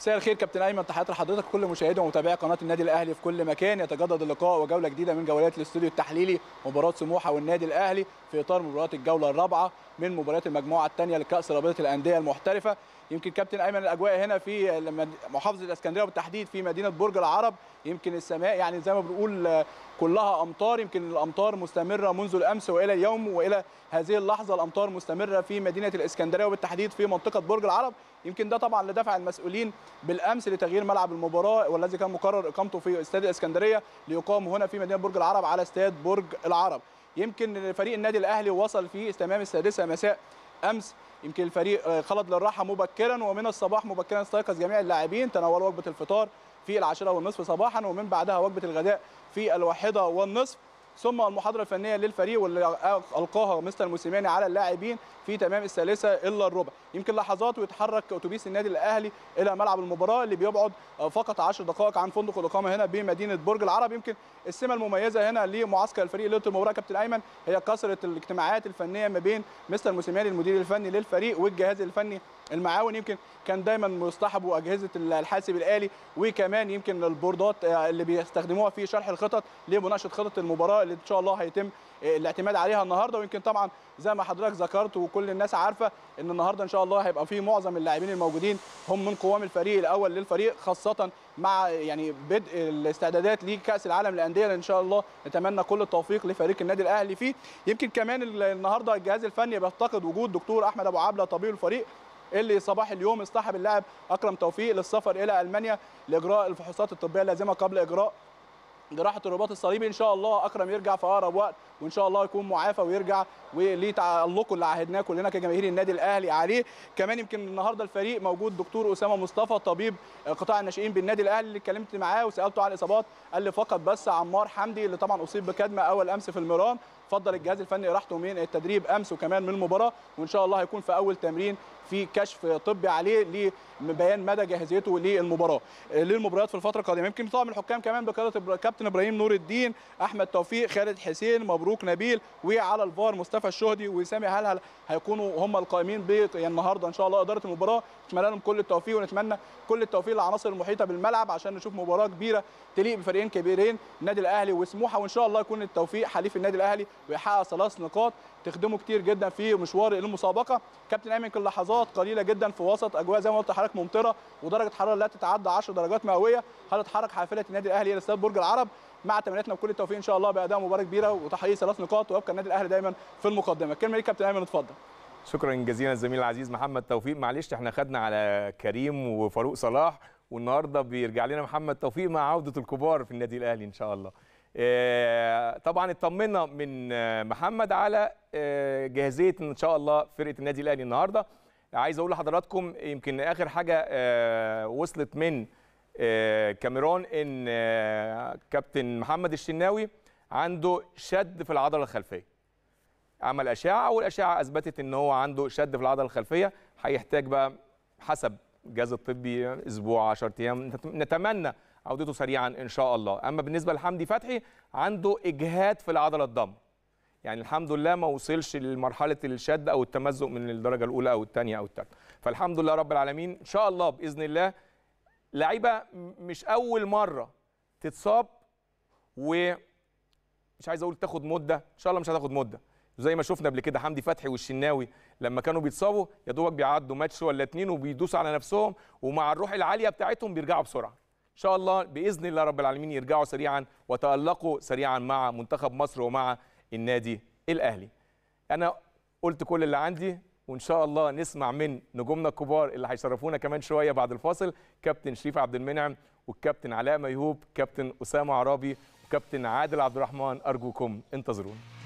مساء الخير كابتن ايمن تحيات لحضرتك كل مشاهدي ومتابعي قناه النادي الاهلي في كل مكان يتجدد اللقاء وجوله جديده من جولات الاستوديو التحليلي مباراه سموحه والنادي الاهلي في اطار مباراه الجوله الرابعه من مباريات المجموعه الثانيه لكاس رابطه الانديه المحترفه يمكن كابتن ايمن الاجواء هنا في محافظه الاسكندريه وبالتحديد في مدينه برج العرب يمكن السماء يعني زي ما بنقول كلها امطار يمكن الامطار مستمره منذ الامس والى اليوم والى هذه اللحظه الامطار مستمره في مدينه الاسكندريه وبالتحديد في منطقه برج العرب يمكن ده طبعا اللي دفع المسؤولين بالامس لتغيير ملعب المباراه والذي كان مقرر اقامته في استاد الاسكندريه ليقام هنا في مدينه برج العرب على استاد برج العرب يمكن فريق النادي الاهلي وصل في تمام السادسه مساء امس يمكن الفريق آه، خلد للراحه مبكرا ومن الصباح مبكرا استيقظ جميع اللاعبين تناولوا وجبه الفطار في العاشره والنصف صباحا ومن بعدها وجبه الغداء في الواحده والنصف ثم المحاضره الفنيه للفريق واللي القاها مستر موسيماني على اللاعبين في تمام الثالثه الا الربع يمكن لحظات ويتحرك اتوبيس النادي الاهلي الى ملعب المباراه اللي بيبعد فقط 10 دقائق عن فندق الاقامه هنا بمدينه برج العرب يمكن السمه المميزه هنا لمعسكر الفريق ليله المباراه كابتن ايمن هي كثره الاجتماعات الفنيه ما بين مستر موسيماني المدير الفني للفريق والجهاز الفني المعاون يمكن كان دايما مصطحب اجهزه الحاسب الالي وكمان يمكن البوردات اللي بيستخدموها في شرح الخطط لمناقشه خطط المباراه اللي ان شاء الله هيتم آه، الاعتماد عليها النهارده ويمكن طبعا زي ما حضرتك ذكرت وكل الناس عارفه ان النهارده ان شاء الله هيبقى في معظم اللاعبين الموجودين هم من قوام الفريق الاول للفريق خاصه مع يعني بدء الاستعدادات لكاس العالم للانديه ان شاء الله نتمنى كل التوفيق لفريق النادي الاهلي فيه يمكن كمان النهارده الجهاز الفني بيفتقد وجود دكتور احمد ابو عبله طبيب الفريق اللي صباح اليوم اصطحب اللاعب اكرم توفيق للسفر الى المانيا لاجراء الفحوصات الطبيه اللازمه قبل اجراء جراحه الرباط الصليبي ان شاء الله اكرم يرجع في اقرب وقت وان شاء الله يكون معافى ويرجع وليه تعلقه اللي عهدناه كلنا كجماهير النادي الاهلي عليه كمان يمكن النهارده الفريق موجود دكتور اسامه مصطفى طبيب قطاع الناشئين بالنادي الاهلي اللي اتكلمت معاه وسالته عن الاصابات قال لي فقط بس عمار حمدي اللي طبعا اصيب بكدمه اول امس في المران فضل الجهاز الفني راحته من التدريب امس وكمان من المباراه وان شاء الله هيكون في اول تمرين في كشف طبي عليه لبيان مدى جاهزيته للمباراه آه، للمباريات في الفتره القادمه يمكن طبعا من الحكام كمان بقياده كابتن ابراهيم نور الدين احمد توفيق خالد حسين مبروك نبيل وعلى الفار مصطفى الشهدي وسامي هلهل هيكونوا هم القائمين يعني النهارده ان شاء الله اداره المباراه نتمنى لهم كل التوفيق ونتمنى كل التوفيق للعناصر المحيطه بالملعب عشان نشوف مباراه كبيره تليق بفريقين كبيرين النادي الاهلي وسموحه وان شاء الله يكون التوفيق حليف النادي الاهلي ويحقق ثلاث نقاط تخدمه كتير جدا في مشوار المسابقه كابتن ايمن كان لحظات قليله جدا في وسط اجواء زي ما قلت لحضرتك ممطره ودرجه حراره لا تتعدى 10 درجات مئويه هتتحرك حافله النادي الاهلي الى استاد برج العرب مع تمنياتنا بكل التوفيق ان شاء الله باداء مباراه كبيره وتحقيق ثلاث نقاط ويبقى النادي الاهلي دايما في المقدمه الكلمه ليك كابتن ايمن اتفضل شكرا جزيلا الزميل العزيز محمد توفيق معلش احنا خدنا على كريم وفاروق صلاح والنهارده بيرجع لنا محمد توفيق مع عوده الكبار في النادي الاهلي ان شاء الله آه، طبعا اطمنا من آه، محمد على آه، جاهزيه ان شاء الله فرقه النادي الاهلي النهارده عايز اقول لحضراتكم يمكن اخر حاجه وصلت من كاميرون ان كابتن محمد الشناوي عنده شد في العضله الخلفيه عمل اشعه والاشعه اثبتت ان هو عنده شد في العضله الخلفيه هيحتاج بقى حسب الجهاز الطبي اسبوع 10 ايام نتمنى عودته سريعا ان شاء الله اما بالنسبه لحمدي فتحي عنده اجهاد في العضله الضم يعني الحمد لله ما وصلش لمرحله الشد او التمزق من الدرجه الاولى او الثانيه او الثالثه فالحمد لله رب العالمين ان شاء الله باذن الله لعيبه مش اول مره تتصاب و مش عايز اقول تاخد مده ان شاء الله مش هتاخد مده زي ما شفنا قبل كده حمدي فتحي والشناوي لما كانوا بيتصابوا يا دوبك بيعدوا ماتش ولا اتنين وبيدوسوا على نفسهم ومع الروح العاليه بتاعتهم بيرجعوا بسرعه شاء الله باذن الله رب العالمين يرجعوا سريعا وتالقوا سريعا مع منتخب مصر ومع النادي الاهلي انا قلت كل اللي عندي وان شاء الله نسمع من نجومنا الكبار اللي هيشرفونا كمان شويه بعد الفاصل كابتن شريف عبد المنعم والكابتن علاء ميهوب كابتن اسامه عرابي وكابتن عادل عبد الرحمن ارجوكم انتظرونا